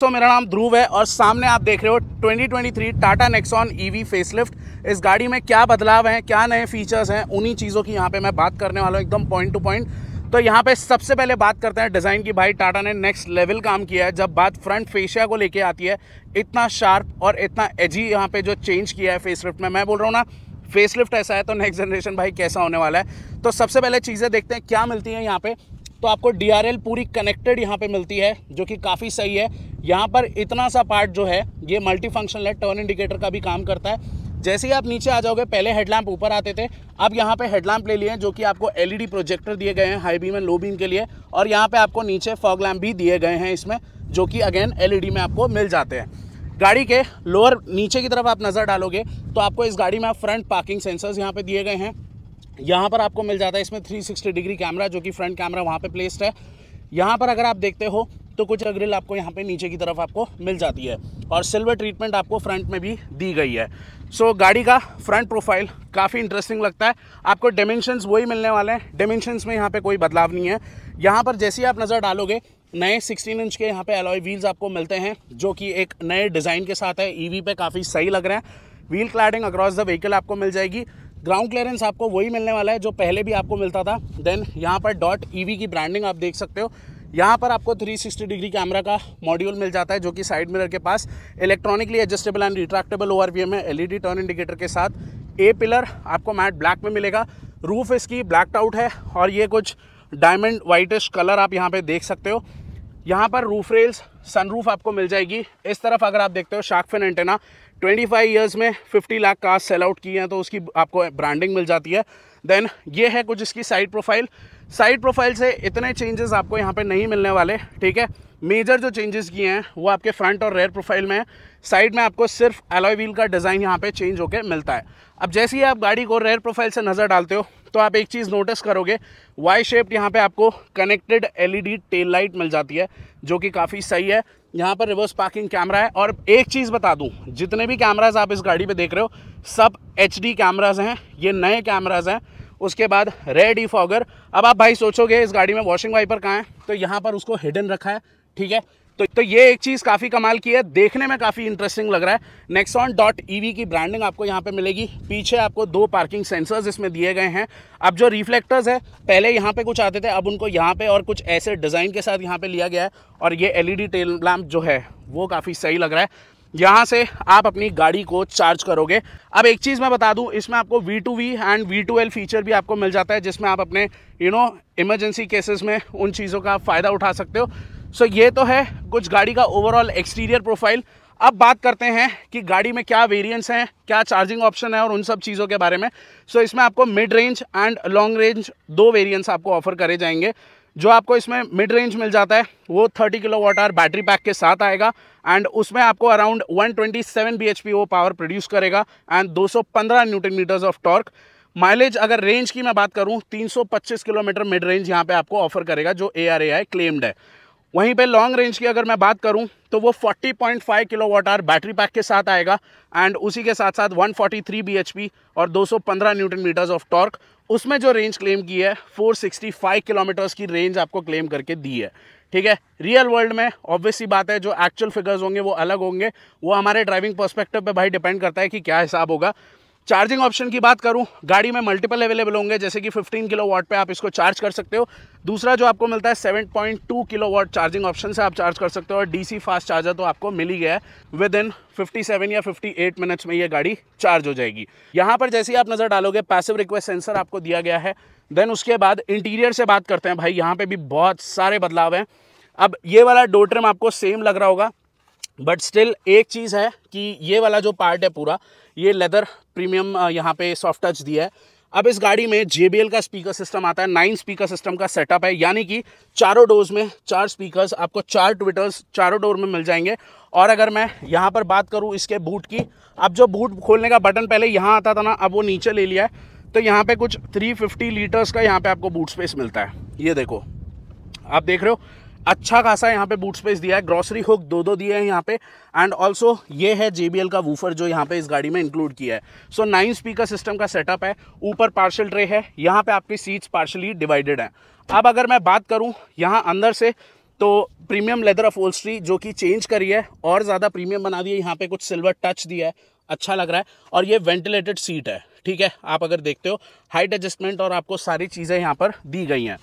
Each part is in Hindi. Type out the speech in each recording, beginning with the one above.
दोस्तों मेरा नाम ध्रुव है और सामने आप देख रहे हो 2023 Tata Nexon EV e facelift इस गाड़ी में क्या बदलाव हैं क्या नए फीचर्स हैं उन्हीं चीज़ों की यहाँ पे मैं बात करने वाला हूँ एकदम पॉइंट टू पॉइंट तो यहाँ पे सबसे पहले बात करते हैं डिज़ाइन की भाई टाटा ने नेक्स्ट लेवल काम किया है जब बात फ्रंट फेशिया को लेके आती है इतना शार्प और इतना एजी यहाँ पे जो चेंज किया है फेस में मैं बोल रहा हूँ ना फेस ऐसा है तो नेक्स्ट जनरेशन भाई कैसा होने वाला है तो सबसे पहले चीज़ें देखते हैं क्या मिलती हैं यहाँ पर तो आपको डी पूरी कनेक्टेड यहाँ पे मिलती है जो कि काफ़ी सही है यहाँ पर इतना सा पार्ट जो है ये मल्टी फंक्शनल है टर्न इंडिकेटर का भी काम करता है जैसे ही आप नीचे आ जाओगे पहले हेडलैम्प ऊपर आते थे अब यहाँ पे हेडलैम्प ले लिए जो कि आपको एलईडी प्रोजेक्टर दिए गए हैं high beam and low beam के लिए और यहाँ पे आपको नीचे फॉग लैम्प भी दिए गए हैं इसमें जो कि अगेन एलईडी में आपको मिल जाते हैं गाड़ी के लोअर नीचे की तरफ आप नज़र डालोगे तो आपको इस गाड़ी में फ्रंट पार्किंग सेंसर्स यहाँ पर दिए गए हैं यहाँ पर आपको मिल जाता है इसमें थ्री डिग्री कैमरा जो कि फ्रंट कैमरा वहाँ पर प्लेस्ड है यहाँ पर अगर आप देखते हो तो कुछ ग्रिल आपको यहाँ पे नीचे की तरफ आपको मिल जाती है और सिल्वर ट्रीटमेंट आपको फ्रंट में भी दी गई है सो so, गाड़ी का फ्रंट प्रोफाइल काफ़ी इंटरेस्टिंग लगता है आपको डायमेंशंस वही मिलने वाले हैं डायमेंशंस में यहाँ पे कोई बदलाव नहीं है यहाँ पर जैसे ही आप नज़र डालोगे नए 16 इंच के यहाँ पे अलॉय व्हील्स आपको मिलते हैं जो कि एक नए डिज़ाइन के साथ है ईवी e पे काफ़ी सही लग रहे हैं wheel cladding across the vehicle आपको मिल जाएगी ग्राउंड क्लियरेंस आपको वही मिलने वाला है जो पहले भी आपको मिलता था देन यहाँ पर डॉट ईवी e की ब्रांडिंग आप देख सकते हो यहाँ पर आपको 360 डिग्री कैमरा का मॉड्यूल मिल जाता है जो कि साइड मिरर के पास electronically adjustable and retractable over में एलईडी टर्न इंडिकेटर के साथ ए पिलर आपको मैट ब्लैक में मिलेगा रूफ इसकी ब्लैक आउट है और ये कुछ डायमंड वाइटिश कलर आप यहाँ पर देख सकते हो यहाँ पर रूफ रेल्स सनरूफ आपको मिल जाएगी इस तरफ अगर आप देखते हो शार्कफिन एंटेना 25 ईयर्स में 50 लाख कार सेल आउट की हैं तो उसकी आपको ब्रांडिंग मिल जाती है देन ये है कुछ इसकी साइड प्रोफाइल साइड प्रोफाइल से इतने चेंजेस आपको यहाँ पे नहीं मिलने वाले ठीक है मेजर जो चेंजेस किए हैं वो आपके फ्रंट और रेयर प्रोफाइल में है साइड में आपको सिर्फ एलॉय व्हील का डिज़ाइन यहाँ पे चेंज होकर मिलता है अब जैसे ही आप गाड़ी को रेयर प्रोफाइल से नज़र डालते हो तो आप एक चीज़ नोटिस करोगे वाई शेप्ड यहाँ पे आपको कनेक्टेड एलईडी टेल लाइट मिल जाती है जो कि काफ़ी सही है यहाँ पर रिवर्स पार्किंग कैमरा है और एक चीज़ बता दूँ जितने भी कैमराज आप इस गाड़ी पर देख रहे हो सब एच कैमराज हैं ये नए कैमराज हैं उसके बाद रेड ई फॉगर अब आप भाई सोचोगे इस गाड़ी में वॉशिंग वाइपर कहाँ है तो यहाँ पर उसको हिडन रखा है ठीक है तो तो ये एक चीज़ काफ़ी कमाल की है देखने में काफ़ी इंटरेस्टिंग लग रहा है नेक्सॉन डॉट ई की ब्रांडिंग आपको यहाँ पे मिलेगी पीछे आपको दो पार्किंग सेंसर्स इसमें दिए गए हैं अब जो रिफ्लेक्टर्स है पहले यहाँ पे कुछ आते थे अब उनको यहाँ पे और कुछ ऐसे डिज़ाइन के साथ यहाँ पे लिया गया है और ये एलईडी टेल लैम्प जो है वो काफ़ी सही लग रहा है यहाँ से आप अपनी गाड़ी को चार्ज करोगे अब एक चीज़ मैं बता दूँ इसमें आपको V to V and V to L feature भी आपको मिल जाता है जिसमें आप अपने यू नो इमरजेंसी केसेस में उन चीज़ों का फ़ायदा उठा सकते हो सो so, ये तो है कुछ गाड़ी का ओवरऑल एक्सटीरियर प्रोफाइल अब बात करते हैं कि गाड़ी में क्या वेरियंट्स हैं क्या चार्जिंग ऑप्शन है और उन सब चीज़ों के बारे में सो so, इसमें आपको mid range and long range दो वेरियंट्स आपको ऑफर करे जाएंगे जो आपको इसमें मिड रेंज मिल जाता है वो 30 kilo watt hour battery pack के साथ आएगा एंड उसमें आपको अराउंड 127 ट्वेंटी वो पावर प्रोड्यूस करेगा and 215 newton metres of torque mileage अगर रेंज की मैं बात करूं 325 किलोमीटर मिड रेंज यहां पे आपको ऑफर करेगा जो A R A I claimed है वहीं पे लॉन्ग रेंज की अगर मैं बात करूं तो वो 40.5 वाट आर बैटरी पैक के साथ आएगा एंड उसी के साथ साथ 143 फोर्टी और 215 न्यूटन मीटर्स ऑफ टॉर्क उसमें जो रेंज क्लेम की है 465 किलोमीटर्स की रेंज आपको क्लेम करके दी है ठीक है रियल वर्ल्ड में ऑब्वियसली बात है जो एक्चुअल फिगर्स होंगे वो अलग होंगे वो हमारे ड्राइविंग परस्पेक्टिव पे भाई डिपेंड करता है कि क्या हिसाब होगा चार्जिंग ऑप्शन की बात करूँ गाड़ी में मल्टीपल अवेलेबल होंगे जैसे कि 15 किलो वाट पर आप इसको चार्ज कर सकते हो दूसरा जो आपको मिलता है 7.2 किलो वाट चार्जिंग ऑप्शन से आप चार्ज कर सकते हो और डीसी फास्ट चार्जर तो आपको मिल ही गया है विद इन 57 या 58 मिनट्स में ये गाड़ी चार्ज हो जाएगी यहाँ पर जैसे ही आप नज़र डालोगे पैसिव रिक्वेस्ट सेंसर आपको दिया गया है देन उसके बाद इंटीरियर से बात करते हैं भाई यहाँ पर भी बहुत सारे बदलाव हैं अब ये वाला डोट्रम ट्रिम आपको सेम लग रहा होगा बट स्टिल एक चीज़ है कि ये वाला जो पार्ट है पूरा ये लेदर प्रीमियम यहाँ पे सॉफ्ट टच दिया है अब इस गाड़ी में जे का स्पीकर सिस्टम आता है नाइन स्पीकर सिस्टम का सेटअप है यानी कि चारों डोर्स में चार स्पीकर्स आपको चार ट्विटर्स चारों डोर में मिल जाएंगे और अगर मैं यहाँ पर बात करूँ इसके बूट की अब जो बूट खोलने का बटन पहले यहाँ आता था ना अब वो नीचे ले लिया है तो यहाँ पर कुछ थ्री लीटर्स का यहाँ पर आपको बूट स्पेस मिलता है ये देखो आप देख रहे हो अच्छा खासा यहाँ पे बूट स्पेस दिया है ग्रॉसरी हुक दो दो दिए हैं यहाँ पे एंड ऑल्सो ये है जे का वूफर जो यहाँ पे इस गाड़ी में इंक्लूड किया है सो नाइन स्पीकर सिस्टम का सेटअप है ऊपर पार्शल ट्रे है यहाँ पे आपकी सीट्स पार्शली डिवाइडेड हैं अब अगर मैं बात करूँ यहाँ अंदर से तो प्रीमियम लेदर अफोल्स्ट्री जो कि चेंज करी है और ज़्यादा प्रीमियम बना दिए यहाँ पे कुछ सिल्वर टच दिया है अच्छा लग रहा है और ये वेंटिलेटेड सीट है ठीक है आप अगर देखते हो हाइट एडजस्टमेंट और आपको सारी चीज़ें यहाँ पर दी गई हैं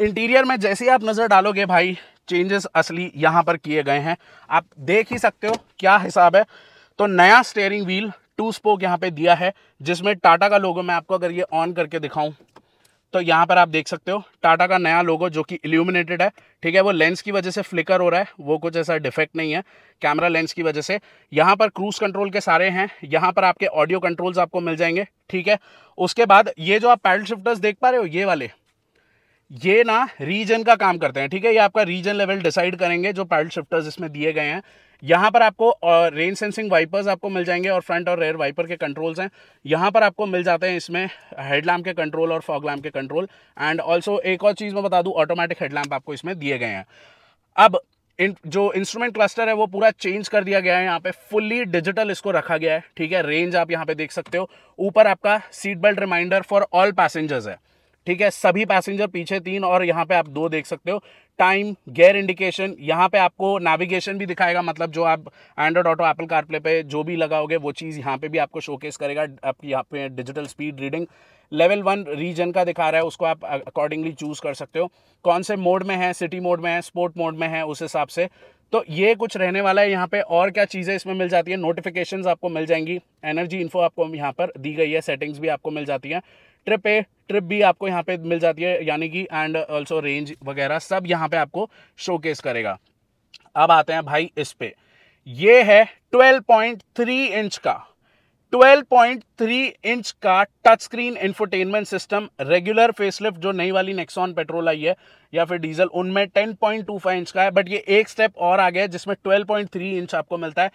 इंटीरियर में जैसे ही आप नज़र डालोगे भाई चेंजेस असली यहाँ पर किए गए हैं आप देख ही सकते हो क्या हिसाब है तो नया स्टेयरिंग व्हील टू स्पोक यहाँ पे दिया है जिसमें टाटा का लोगो मैं आपको अगर ये ऑन करके दिखाऊं तो यहाँ पर आप देख सकते हो टाटा का नया लोगो जो कि इल्यूमिनेटेड है ठीक है वो लेंस की वजह से फ्लिकर हो रहा है वो कुछ ऐसा डिफेक्ट नहीं है कैमरा लेंस की वजह से यहाँ पर क्रूज कंट्रोल के सारे हैं यहाँ पर आपके ऑडियो कंट्रोल्स आपको मिल जाएंगे ठीक है उसके बाद ये जो आप पैडल शिफ्टर्स देख पा रहे हो ये वाले ये ना रीजन का काम करते हैं ठीक है ये आपका रीजन लेवल डिसाइड करेंगे जो पैडल शिफ्टर्स इसमें दिए गए हैं यहाँ पर आपको रेन सेंसिंग वाइपर्स आपको मिल जाएंगे और फ्रंट और रेयर वाइपर के कंट्रोल्स हैं यहाँ पर आपको मिल जाते हैं इसमें हेडलैम्प के कंट्रोल और फॉग लैम्प के कंट्रोल एंड ऑल्सो एक और चीज़ मैं बता दूँ ऑटोमेटिक हेडलैम्प आपको इसमें दिए गए हैं अब इन जो इंस्ट्रूमेंट क्लस्टर है वो पूरा चेंज कर दिया गया है यहाँ पे फुल्ली डिजिटल इसको रखा गया है ठीक है रेंज आप यहाँ पे देख सकते हो ऊपर आपका seat belt reminder for all passengers है ठीक है सभी पैसेंजर पीछे तीन और यहाँ पे आप दो देख सकते हो टाइम गेयर इंडिकेशन यहाँ पे आपको नेविगेशन भी दिखाएगा मतलब जो आप एंड्रॉइड ऑटो एप्पल कारप्ले पे जो भी लगाओगे वो चीज़ यहाँ पे भी आपको शोकेस करेगा आपकी यहाँ पे digital speed reading level one region का दिखा रहा है उसको आप अकॉर्डिंगली चूज़ कर सकते हो कौन से मोड में है सिटी मोड में है स्पोर्ट मोड में है उस हिसाब से तो ये कुछ रहने वाला है यहाँ पे और क्या चीज़ें इसमें मिल जाती है नोटिफिकेशंस आपको मिल जाएंगी एनर्जी इन्फो आपको यहाँ पर दी गई है सेटिंग्स भी आपको मिल जाती हैं ट्रिप ए ट्रिप भी आपको यहाँ पे मिल जाती है यानी कि एंड ऑल्सो रेंज वगैरह सब यहाँ पे आपको शोकेस करेगा अब आते हैं भाई इस पे ये है ट्वेल्व इंच का 12.3 इंच का touch screen infotainment system regular facelift जो नई वाली नेक्सॉन पेट्रोल आई है या फिर डीजल उनमें 10.25 इंच का है बट ये एक स्टेप और आगे है जिसमें 12.3 इंच आपको मिलता है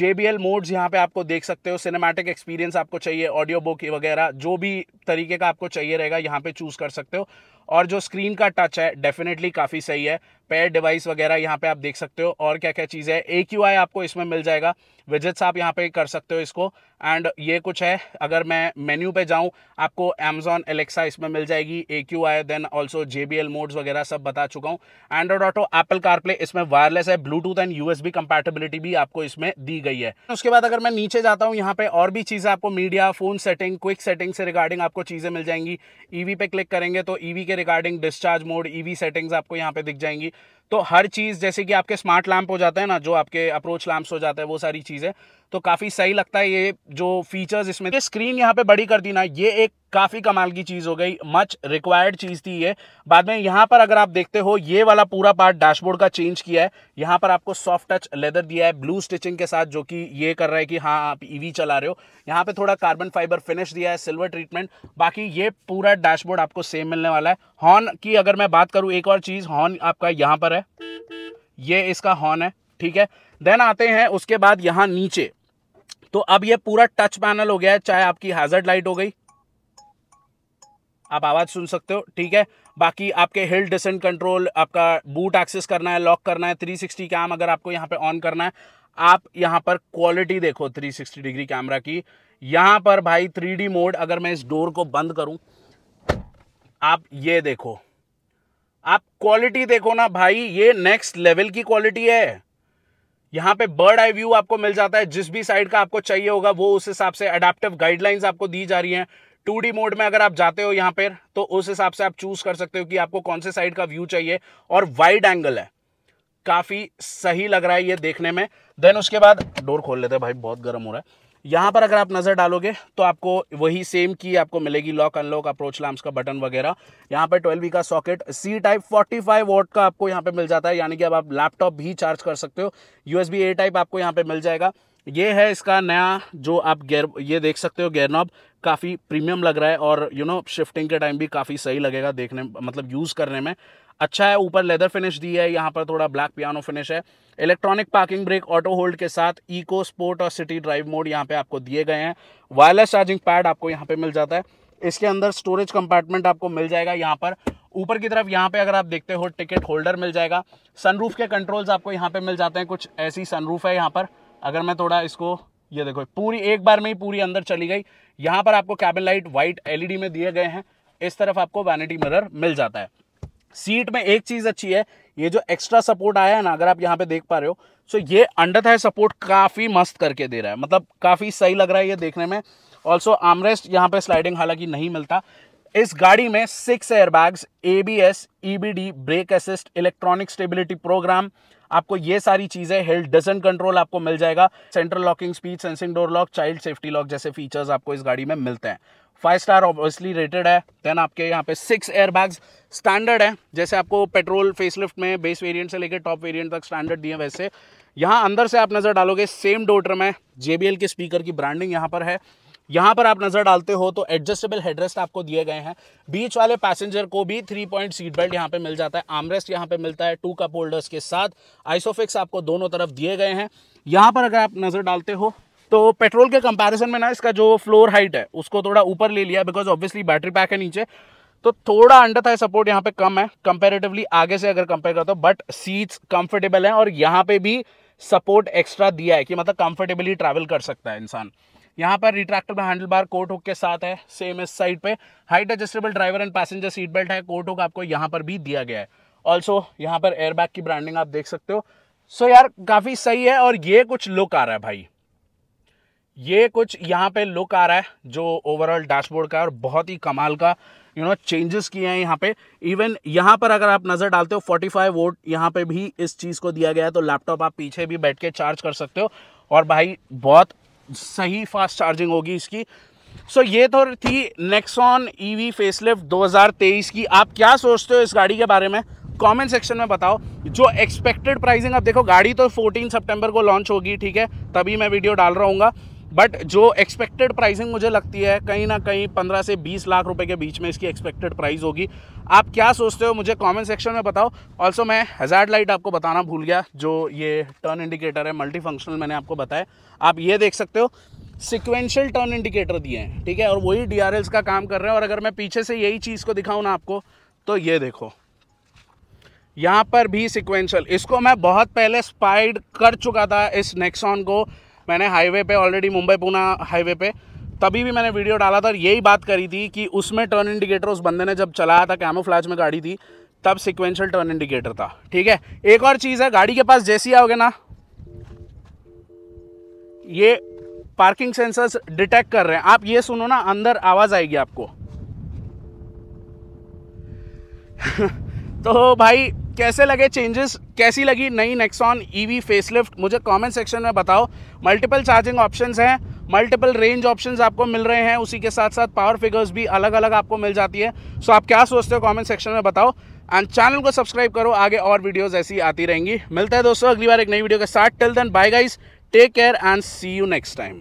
JBL मोड्स यहाँ पे आपको देख सकते हो सिनेमैटिक एक्सपीरियंस आपको चाहिए ऑडियो बुक वगैरह जो भी तरीके का आपको चाहिए रहेगा यहाँ पे चूज़ कर सकते हो और जो स्क्रीन का टच है डेफिनेटली काफ़ी सही है पेयर डिवाइस वगैरह यहाँ पे आप देख सकते हो और क्या क्या चीज़ें है ए क्यू आई आपको इसमें मिल जाएगा विजिट्स आप यहाँ पे कर सकते हो इसको एंड ये कुछ है अगर मैं मेन्यू पे जाऊँ आपको अमेजोन एलेक्सा इसमें मिल जाएगी A Q I then also J B L modes वगैरह सब बता चुका हूँ एंड्रॉड ऑटो एप्पल कारप्ले इसमें वायरलेस है Bluetooth and U S B compatibility भी आपको इसमें दी गई है उसके बाद अगर मैं नीचे जाता हूँ यहाँ पे और भी चीज़ें आपको media phone setting quick setting से रिगार्डिंग आपको चीज़ें मिल जाएंगी ईवी e पे क्लिक करेंगे तो ईवी e के regarding discharge mode EV settings आपको यहाँ पे दिख जाएंगी तो हर चीज़ जैसे कि आपके स्मार्ट लैम्प हो जाते हैं ना जो आपके अप्रोच लैम्प्स हो जाते हैं वो सारी चीज़ें तो काफ़ी सही लगता है ये जो फीचर्स इसमें ये स्क्रीन यहाँ पे बड़ी कर दी ना ये एक काफ़ी कमाल की चीज़ हो गई मच रिक्वायर्ड चीज़ थी ये बाद में यहाँ पर अगर आप देखते हो ये वाला पूरा पार्ट डैशबोर्ड का चेंज किया है यहाँ पर आपको सॉफ्ट टच लेदर दिया है ब्लू स्टिचिंग के साथ जो कि ये कर रहा है कि हाँ आप ईवी e चला रहे हो यहाँ पे थोड़ा कार्बन फाइबर फिनिश दिया है सिल्वर ट्रीटमेंट बाकी ये पूरा डैशबोर्ड आपको सेम मिलने वाला है हॉर्न की अगर मैं बात करूँ एक और चीज़ हॉर्न आपका यहाँ पर है है ये इसका हॉर्न है ठीक है देन आते हैं उसके बाद यहां नीचे तो अब ये पूरा टच पैनल हो गया है चाहे आपकी हैजर्ड लाइट हो गई आप आवाज़ सुन सकते हो ठीक है बाकी आपके हिल डिसेंट कंट्रोल आपका बूट एक्सेस करना है लॉक करना है 360 कैम अगर आपको यहां पे ऑन करना है आप यहां पर क्वालिटी देखो 360 डिग्री कैमरा की यहां पर भाई 3D मोड अगर मैं इस डोर को बंद करूं आप ये देखो आप क्वालिटी देखो ना भाई ये नेक्स्ट लेवल की क्वालिटी है यहाँ पे बर्ड आई व्यू आपको मिल जाता है जिस भी साइड का आपको चाहिए होगा वो उस हिसाब से अडेप्टिव गाइडलाइंस आपको दी जा रही हैं टू डी मोड में अगर आप जाते हो यहाँ पर तो उस हिसाब से आप चूज कर सकते हो कि आपको कौन से साइड का व्यू चाहिए और वाइड एंगल है काफ़ी सही लग रहा है ये देखने में देन उसके बाद डोर खोल लेते हैं भाई बहुत गर्म हो रहा है यहाँ पर अगर आप नज़र डालोगे तो आपको वही सेम की आपको मिलेगी लॉक अनलॉक अप्रोच लैम्प्स का बटन वगैरह यहाँ पर ट्वेल्व का socket C type 45 five volt का आपको यहाँ पे मिल जाता है यानी कि अब आप लैपटॉप भी चार्ज कर सकते हो यूएसबी ए टाइप आपको यहाँ पे मिल जाएगा ये है इसका नया जो आप गेर ये देख सकते हो गेरनॉब काफ़ी प्रीमियम लग रहा है और यू नो शिफ्टिंग के टाइम भी काफ़ी सही लगेगा देखने मतलब यूज़ करने में अच्छा है ऊपर लेदर फिनिश दी है यहाँ पर थोड़ा ब्लैक पियानो फिनिश है electronic parking brake auto hold के साथ इको स्पोर्ट और सिटी ड्राइव मोड यहाँ पे आपको दिए गए हैं वायरलेस चार्जिंग पैड आपको यहाँ पे मिल जाता है इसके अंदर स्टोरेज कंपार्टमेंट आपको मिल जाएगा यहाँ पर ऊपर की तरफ यहाँ पे अगर आप देखते हो टिकट होल्डर मिल जाएगा सनरूफ के कंट्रोल्स आपको यहाँ पे मिल जाते हैं कुछ ऐसी सनरूफ है यहाँ पर अगर मैं थोड़ा इसको ये देखो पूरी एक बार में ही पूरी अंदर चली गई यहाँ पर आपको कैबिन लाइट व्हाइट एलईडी में दिए गए हैं इस तरफ आपको वैनिटी मिरर मिल जाता है सीट में एक चीज़ अच्छी है ये जो एक्स्ट्रा सपोर्ट आया है ना अगर आप यहाँ पे देख पा रहे हो सो ये अंडर था सपोर्ट काफ़ी मस्त करके दे रहा है मतलब काफ़ी सही लग रहा है ये देखने में ऑल्सो आमरेस्ट यहाँ पे स्लाइडिंग हालांकि नहीं मिलता इस गाड़ी में six airbags ABS EBD brake assist electronic stability program आपको ये सारी चीज़ें हिल डजन कंट्रोल आपको मिल जाएगा central locking speed sensing door lock child safety lock जैसे फीचर्स आपको इस गाड़ी में मिलते हैं फाइव स्टार ऑब्वियसली रेटेड है देन आपके यहाँ पे सिक्स एयरबैग्स स्टैंडर्ड है जैसे आपको पेट्रोल फेसलिफ्ट में बेस वेरिएंट से लेकर टॉप वेरिएंट तक स्टैंडर्ड दिए वैसे यहाँ अंदर से आप नज़र डालोगे सेम डोटर में जे के स्पीकर की ब्रांडिंग यहाँ पर है यहाँ पर आप नज़र डालते हो तो एडजस्टेबल हेडरेस्ट आपको दिए गए हैं बीच वाले पैसेंजर को भी थ्री पॉइंट सीट बेल्ट यहाँ पे मिल जाता है आमरेस्ट यहाँ पे मिलता है टू कप होल्डर्स के साथ आइसोफिक्स आपको दोनों तरफ दिए गए हैं यहाँ पर अगर आप नज़र डालते हो तो पेट्रोल के कंपेरिजन में ना इसका जो फ्लोर हाइट है उसको थोड़ा ऊपर ले लिया बिकॉज ऑब्वियसली बैटरी पैक है नीचे तो थोड़ा अंडर था सपोर्ट यहाँ पे कम है कंपेरेटिवली आगे से अगर कंपेयर करता हूँ बट सीट्स कंफर्टेबल हैं और यहाँ पे भी सपोर्ट एक्स्ट्रा दिया है कि मतलब कंफर्टेबली ट्रैवल कर सकता है इंसान यहाँ पर रिट्रैक्टर में हैंडल बार कोट हुक के साथ है सेम इस साइड पे height adjustable driver and passenger seat belt है कोट हुक आपको यहाँ पर भी दिया गया है ऑल्सो यहाँ पर एयरबैग की ब्रांडिंग आप देख सकते हो सो so, यार काफ़ी सही है और ये कुछ लुक आ रहा है भाई ये कुछ यहाँ पे लुक आ रहा है जो ओवरऑल डैशबोर्ड का और बहुत ही कमाल का यू नो चेंजेस किए हैं यहाँ पे इवन यहाँ पर अगर आप नज़र डालते हो 45 वोट यहाँ पे भी इस चीज़ को दिया गया है तो लैपटॉप आप पीछे भी बैठ के चार्ज कर सकते हो और भाई बहुत सही फास्ट चार्जिंग होगी इसकी सो so, ये तो थी नेक्सॉन ईवी फेसलिफ्ट 2023 की आप क्या सोचते हो इस गाड़ी के बारे में कमेंट सेक्शन में बताओ जो एक्सपेक्टेड प्राइसिंग आप देखो गाड़ी तो 14 सितंबर को लॉन्च होगी ठीक है तभी मैं वीडियो डाल रहा हूँ बट जो एक्सपेक्टेड प्राइसिंग मुझे लगती है कहीं ना कहीं पंद्रह से बीस लाख रुपए के बीच में इसकी एक्सपेक्टेड प्राइस होगी आप क्या सोचते हो मुझे कमेंट सेक्शन में बताओ ऑल्सो मैं हजार्ड लाइट आपको बताना भूल गया जो ये टर्न इंडिकेटर है मल्टी फंक्शनल मैंने आपको बताया आप ये देख सकते हो सिक्वेंशियल टर्न इंडिकेटर दिए हैं ठीक है और वही डी का काम कर रहे हैं और अगर मैं पीछे से यही चीज़ को दिखाऊँ ना आपको तो ये देखो यहाँ पर भी सिक्वेंशियल इसको मैं बहुत पहले स्पाइड कर चुका था इस नेक्सॉन को मैंने हाईवे पे ऑलरेडी मुंबई पूना हाईवे पे तभी भी मैंने वीडियो डाला था और यही बात करी थी कि उसमें टर्न इंडिकेटर उस बंदे ने जब चलाया था कैमोफ्लाज में गाड़ी थी तब सिक्वेंशियल टर्न इंडिकेटर था ठीक है एक और चीज़ है गाड़ी के पास जैसी आओगे ना ये पार्किंग सेंसर्स डिटेक्ट कर रहे हैं आप ये सुनो ना अंदर आवाज़ आएगी आपको तो भाई कैसे लगे चेंजेस कैसी लगी नई नेक्सॉन ईवी फेसलिफ्ट मुझे कमेंट सेक्शन में बताओ मल्टीपल चार्जिंग ऑप्शंस हैं मल्टीपल रेंज ऑप्शंस आपको मिल रहे हैं उसी के साथ साथ पावर फिगर्स भी अलग अलग आपको मिल जाती है सो आप क्या सोचते हो कमेंट सेक्शन में बताओ एंड चैनल को सब्सक्राइब करो आगे और वीडियोज ऐसी आती रहेंगी मिलता है दोस्तों अगली बार एक नई वीडियो के साथ till then bye guys take care and see you next time